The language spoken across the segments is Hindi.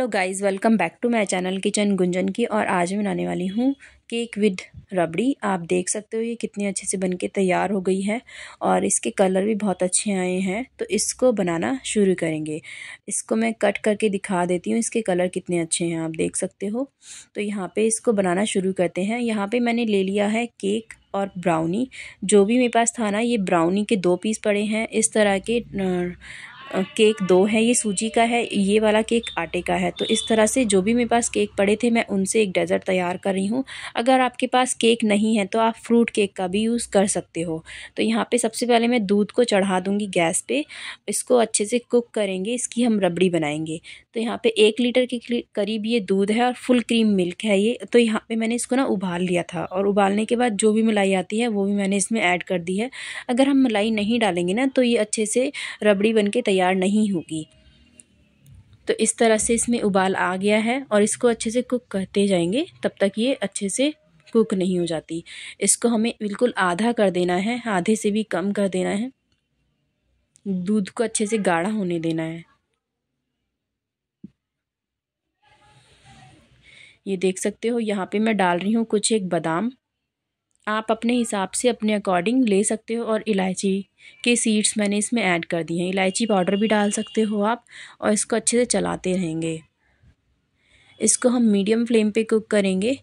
hello guys welcome back to my channel kitchen Gunjan की और आज मैं बनाने वाली हूँ केक विद रबड़ी आप देख सकते हो ये कितनी अच्छे से बनके तैयार हो गई है और इसके कलर भी बहुत अच्छे आए हैं तो इसको बनाना शुरू करेंगे इसको मैं कट करके दिखा देती हूँ इसके कलर कितने अच्छे हैं आप देख सकते हो तो यहाँ पर इसको बनाना शुरू करते हैं यहाँ पर मैंने ले लिया है केक और ब्राउनी जो भी मेरे पास था ना ये ब्राउनी के दो पीस पड़े हैं इस तरह के केक दो है ये सूजी का है ये वाला केक आटे का है तो इस तरह से जो भी मेरे पास केक पड़े थे मैं उनसे एक डेज़र्ट तैयार कर रही हूँ अगर आपके पास केक नहीं है तो आप फ्रूट केक का भी यूज़ कर सकते हो तो यहाँ पे सबसे पहले मैं दूध को चढ़ा दूँगी गैस पे इसको अच्छे से कुक करेंगे इसकी हम रबड़ी बनाएंगे तो यहाँ पर एक लीटर के करीब ये दूध है और फुल क्रीम मिल्क है ये तो यहाँ पर मैंने इसको ना उबाल लिया था और उबालने के बाद जो भी मलाई आती है वो भी मैंने इसमें ऐड कर दी है अगर हम मलाई नहीं डालेंगे ना तो ये अच्छे से रबड़ी बन के तैयार तैयार नहीं होगी तो इस तरह से इसमें उबाल आ गया है और इसको अच्छे से कुक करते जाएंगे तब तक ये अच्छे से कुक नहीं हो जाती इसको हमें बिल्कुल आधा कर देना है आधे से भी कम कर देना है दूध को अच्छे से गाढ़ा होने देना है ये देख सकते हो यहाँ पे मैं डाल रही हूँ कुछ एक बादाम आप अपने हिसाब से अपने अकॉर्डिंग ले सकते हो और इलायची के सीड्स मैंने इसमें ऐड कर दिए हैं इलायची पाउडर भी डाल सकते हो आप और इसको अच्छे से चलाते रहेंगे इसको हम मीडियम फ्लेम पे कुक करेंगे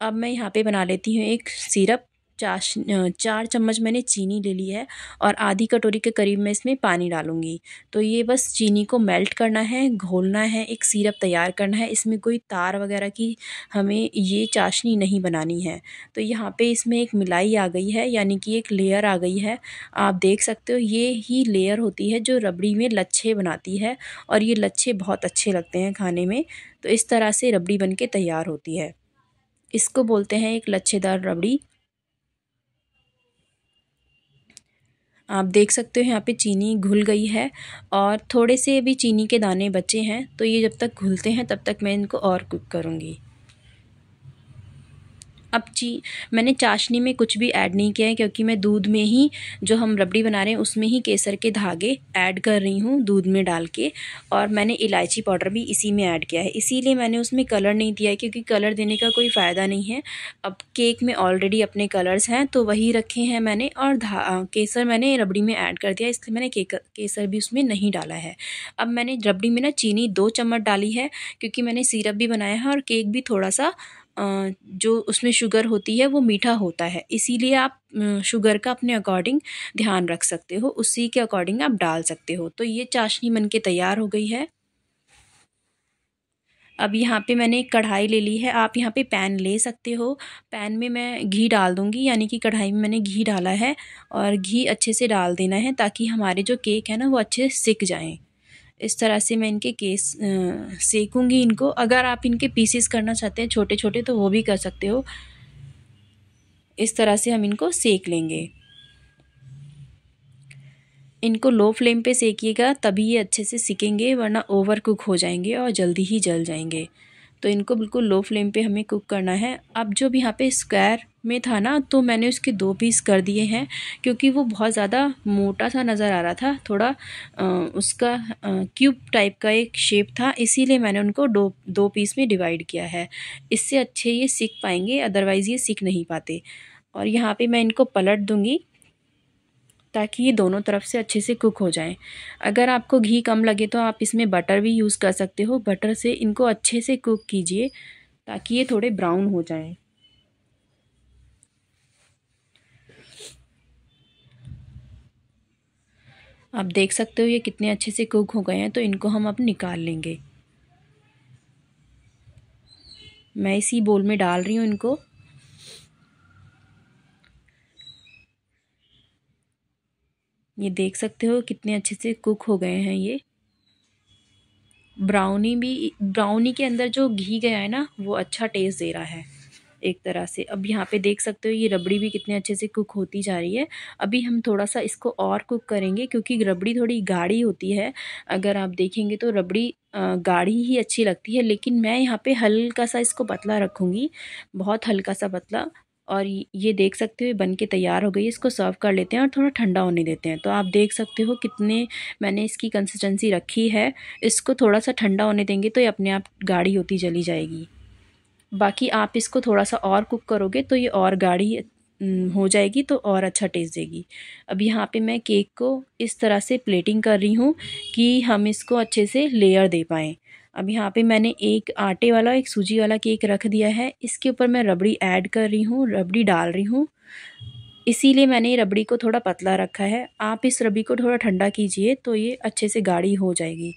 अब मैं यहाँ पे बना लेती हूँ एक सिरप चाश चार चम्मच मैंने चीनी ले ली है और आधी कटोरी के करीब मैं इसमें पानी डालूँगी तो ये बस चीनी को मेल्ट करना है घोलना है एक सिरप तैयार करना है इसमें कोई तार वगैरह की हमें ये चाशनी नहीं बनानी है तो यहाँ पे इसमें एक मिलाई आ गई है यानी कि एक लेयर आ गई है आप देख सकते हो ये ही लेयर होती है जो रबड़ी में लच्छे बनाती है और ये लच्छे बहुत अच्छे लगते हैं खाने में तो इस तरह से रबड़ी बन के तैयार होती है इसको बोलते हैं एक लच्छेदार रबड़ी आप देख सकते हो यहाँ पे चीनी घुल गई है और थोड़े से भी चीनी के दाने बचे हैं तो ये जब तक घुलते हैं तब तक मैं इनको और कुक करूँगी अब ची मैंने चाशनी में कुछ भी ऐड नहीं किया है क्योंकि मैं दूध में ही जो हम रबड़ी बना रहे हैं उसमें ही केसर के धागे ऐड कर रही हूँ दूध में डाल के और मैंने इलायची पाउडर भी इसी में ऐड किया है इसीलिए मैंने उसमें कलर नहीं दिया है क्योंकि कलर देने का कोई फ़ायदा नहीं है अब केक में ऑलरेडी अपने कलर्स हैं तो वही रखे हैं मैंने और धा केसर मैंने रबड़ी में ऐड कर दिया इसलिए मैंने केक केसर भी उसमें नहीं डाला है अब मैंने रबड़ी में ना चीनी दो चम्मच डाली है क्योंकि मैंने सीरप भी बनाया है और केक भी थोड़ा सा जो उसमें शुगर होती है वो मीठा होता है इसीलिए आप शुगर का अपने अकॉर्डिंग ध्यान रख सकते हो उसी के अकॉर्डिंग आप डाल सकते हो तो ये चाशनी बन के तैयार हो गई है अब यहाँ पे मैंने एक कढ़ाई ले ली है आप यहाँ पे पैन ले सकते हो पैन में मैं घी डाल दूँगी यानी कि कढ़ाई में मैंने घी डाला है और घी अच्छे से डाल देना है ताकि हमारे जो केक है ना वो अच्छे से सिक जाएँ इस तरह से मैं इनके केस सेकूँगी इनको अगर आप इनके पीसेस करना चाहते हैं छोटे छोटे तो वो भी कर सकते हो इस तरह से हम इनको सेक लेंगे इनको लो फ्लेम पे सेकिएगा तभी ये अच्छे से सिकेंगे वरना ओवर कुक हो जाएंगे और जल्दी ही जल जाएंगे तो इनको बिल्कुल लो फ्लेम पे हमें कुक करना है अब जो भी यहाँ पे स्क्वायर में था ना तो मैंने उसके दो पीस कर दिए हैं क्योंकि वो बहुत ज़्यादा मोटा सा नज़र आ रहा था थोड़ा आ, उसका क्यूब टाइप का एक शेप था इसीलिए मैंने उनको दो दो पीस में डिवाइड किया है इससे अच्छे ये सीख पाएंगे अदरवाइज़ ये सीख नहीं पाते और यहाँ पे मैं इनको पलट दूँगी ताकि ये दोनों तरफ से अच्छे से कुक हो जाएं अगर आपको घी कम लगे तो आप इसमें बटर भी यूज़ कर सकते हो बटर से इनको अच्छे से कुक कीजिए ताकि ये थोड़े ब्राउन हो जाएं आप देख सकते हो ये कितने अच्छे से कुक हो गए हैं तो इनको हम अब निकाल लेंगे मैं इसी बोल में डाल रही हूँ इनको ये देख सकते हो कितने अच्छे से कुक हो गए हैं ये ब्राउनी भी ब्राउनी के अंदर जो घी गया है ना वो अच्छा टेस्ट दे रहा है एक तरह से अब यहाँ पे देख सकते हो ये रबड़ी भी कितने अच्छे से कुक होती जा रही है अभी हम थोड़ा सा इसको और कुक करेंगे क्योंकि रबड़ी थोड़ी गाढ़ी होती है अगर आप देखेंगे तो रबड़ी गाढ़ी ही अच्छी लगती है लेकिन मैं यहाँ पे हल्का सा इसको पतला रखूँगी बहुत हल्का सा पतला और ये देख सकते हो ये बन के तैयार हो गई इसको सर्व कर लेते हैं और थोड़ा ठंडा होने देते हैं तो आप देख सकते हो कितने मैंने इसकी कंसिस्टेंसी रखी है इसको थोड़ा सा ठंडा होने देंगे तो ये अपने आप गाढ़ी होती चली जाएगी बाकी आप इसको थोड़ा सा और कुक करोगे तो ये और गाढ़ी हो जाएगी तो और अच्छा टेस्ट देगी अब यहाँ पर मैं केक को इस तरह से प्लेटिंग कर रही हूँ कि हम इसको अच्छे से लेयर दे पाएँ अब यहाँ पे मैंने एक आटे वाला एक सूजी वाला केक रख दिया है इसके ऊपर मैं रबड़ी ऐड कर रही हूँ रबड़ी डाल रही हूँ इसीलिए मैंने रबड़ी को थोड़ा पतला रखा है आप इस रबड़ी को थोड़ा ठंडा कीजिए तो ये अच्छे से गाढ़ी हो जाएगी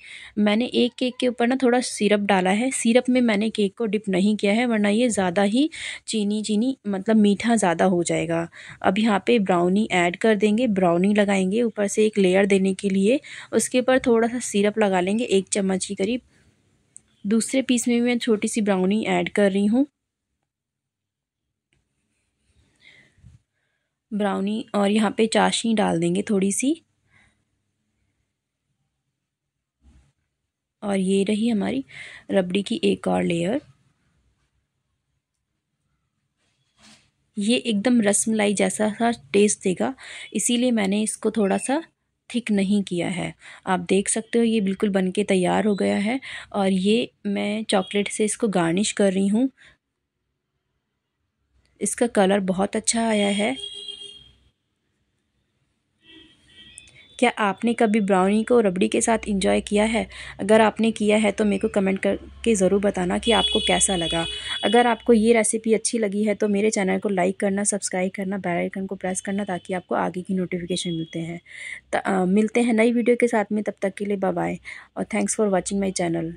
मैंने एक केक के ऊपर ना थोड़ा सिरप डाला है सिरप में मैंने केक को डिप नहीं किया है वरना ये ज़्यादा ही चीनी चीनी मतलब मीठा ज़्यादा हो जाएगा अब यहाँ पे ब्राउनी ऐड कर देंगे ब्राउनी लगाएंगे ऊपर से एक लेयर देने के लिए उसके ऊपर थोड़ा सा सिरप लगा लेंगे एक चम्मच के करीब दूसरे पीस में भी मैं छोटी सी ब्राउनी ऐड कर रही हूँ ब्राउनी और यहाँ पे चाशनी डाल देंगे थोड़ी सी और ये रही हमारी रबड़ी की एक और लेयर ये एकदम रसमलाई जैसा सा टेस्ट देगा इसीलिए मैंने इसको थोड़ा सा थिक नहीं किया है आप देख सकते हो ये बिल्कुल बन के तैयार हो गया है और ये मैं चॉकलेट से इसको गार्निश कर रही हूँ इसका कलर बहुत अच्छा आया है क्या आपने कभी ब्राउनी को रबड़ी के साथ इंजॉय किया है अगर आपने किया है तो मेरे को कमेंट करके ज़रूर बताना कि आपको कैसा लगा अगर आपको ये रेसिपी अच्छी लगी है तो मेरे चैनल को लाइक करना सब्सक्राइब करना बेल आइकन को प्रेस करना ताकि आपको आगे की नोटिफिकेशन मिलते हैं मिलते हैं नई वीडियो के साथ में तब तक के लिए बाय और thanks for watching my channel